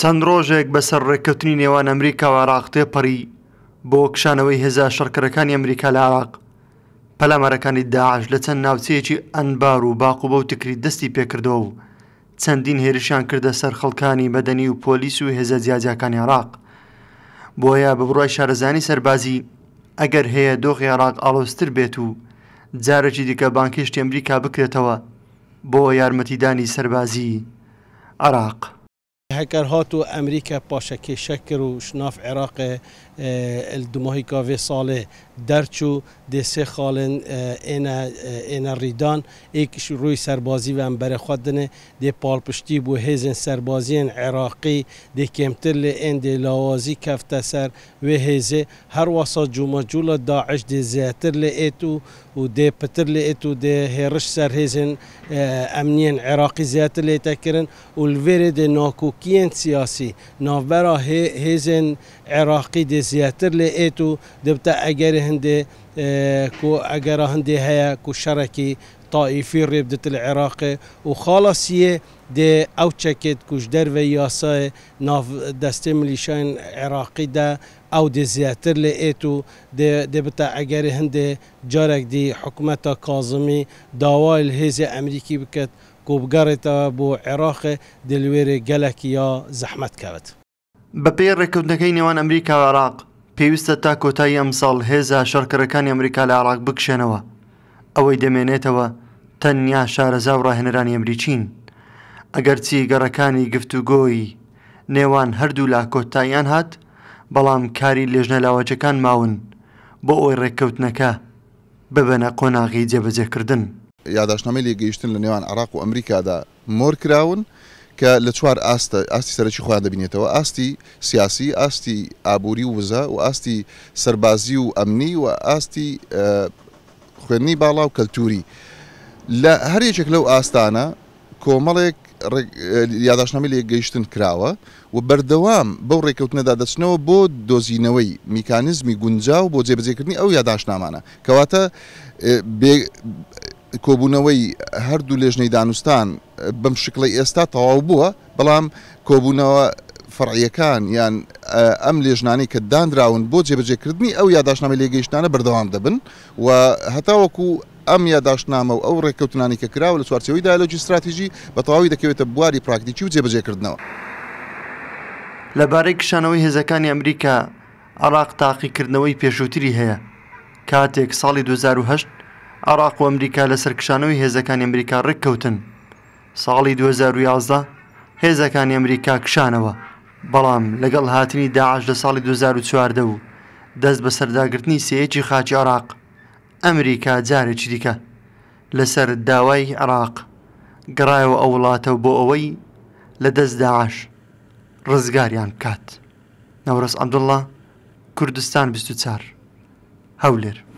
چەند ڕۆژێک بەسەر ڕێککەوتنی نێوان ئەمریکا و عراقتێ پەڕی بۆ کشانەوەی هێزا شەڕکەرەکانی ئەمریکا لە عراق پەلامەرەکانی داعش لە چەند ناوچەیەکی ئەنبار و باق و بەو تکری دەستی پێکردەوە و چەندین هێرشان کردە سەر خەڵکانی بەدەنی و پۆلیس و هێزە جیاجەکانی عراق بۆیە بە بڕای شارەزانی سەربازی ئەگەر هەیە دۆخی عراق ئاڵۆستر بێت و جارێکی دیکە بانکیشتی ئەمریکا بکرێتەوە بۆ یارمەتیدانی سەربازی عراق. هکر تو امریکا پاشکی شکر و شناف عراق الدماهی که ساله درچو دسه خالن اینا اینا ریدان یک روی سربازی و انبر خود دنه دی پالپشتی بو هیزن سربازین عراقی دی کمتر لی این دی لوازی کفته سر و هیزه هر واسا جمع جولا داعش دی زیتر لی ایتو و دی پتر لی ایتو دی هرش سر هیزن امنین عراقی زیتر لی تکرن و الویر دی ناکوکین سیاسی نافبرا هیزن عراقی دی زیتر لی ایتو دی بتا اگر هندي آه، كو اجرا هندي هيا كو شركي طائفي ري بدت العراق وخالص يه دي او تشكت كوش درو ياسا ناف دستي مليشان عراقي دا او دي زياتر لقيتو دي, دي بتا اجاري هندي جارك دي حكومة كاظمي داوا الهزة امريكي بكت كو بقارتا بو عراق دلويري قلك يا زحمت كابت بپیر رکودنەکەی نێوان ئەمریکا و عراق پێویستە تا کۆتایی ئەمساڵ هێزە شەرکەرەکانی ئەمریکا لە عراق بکشێنەوە ئەوەی دەمێنێتەوە تەنیا شارەزا و ڕاهێنەرانی ئەمریکین ئەگەرچی گەڕەکانی گفتوگۆی نێوان هەردوو لا کۆتاییان هات بەڵام کاری لێژنە لاوەچەکان ماون بۆ ئەوی ڕێککەوتنەکە ببەنە قۆناغی جێبەجێکردن یاداشتنامەی لێگەیشتن لە نێوان عراق و ئەمریکادا مۆر کراون کە لە چوار ئاستە ئاستی سەرکی خۆیان دەبینێتەوە ئاستی سیاسی ئاستی ئابووری و وزە و ئاستی سربازی و ئەمنی و ئاستی خوێندنی باڵا و کەلتوری لە هەرێکێک لەو ئاستانە کۆمەڵێک یاداشنامە لێ گەیشتن کراوە و بەردەوام بەو ڕێککەوتنەدا دەچنەوە بۆ دۆزینەوەی میکانزمی گونجاو بۆ جێبجێکردنی ئەو یاداشنامانە کەواتە کۆبوونەوەی هەردوو لێژنەی دانوستان بەم شکلی ئێستا تەواو بووە بەڵام کۆبوونەوە فڕعیەکان یان ئەم لێژنانی کە دانراون بۆ جێبجێکردنی ئەو یاداشنامە لێگەیشتانە بەردەوام دەبن و هەتاوەکو ئەم یاداشنامە و ئەو ڕێککەوتنانی کە کراوە لە چوارچەوەی دایلۆجی استراتیژی بە تەواوی دەکەوێتە بواری پراکتیکی و جێبجێکردنەوە لەبارەی کشانەوەی هێزەکانی ئەمریکا عراق تاقیکردنەوەی پێشووتری هەیە کاتێک ساڵی 2010 عراق و ئەمریکا لە سەرکشانەوەی هێزەکانی ئەمریکا ڕێککەوتن ساڵی 2011 هێزەکانی ئەمریکا کشانەوە بەڵام لەگەڵ هاتنی داعش لە ساڵی 2014 و دەست بە سەرداگرتنی سەیەکی خاچی عراق ئەمریکا جارێکی دیکە لەسەر داوای عراق گەڕایەوە ئەو وڵاتە بۆ ئەوەی لە دەست داعش ڕزگاریان بکات نەورەس ئەمدڵە کوردستان 24 هەولێر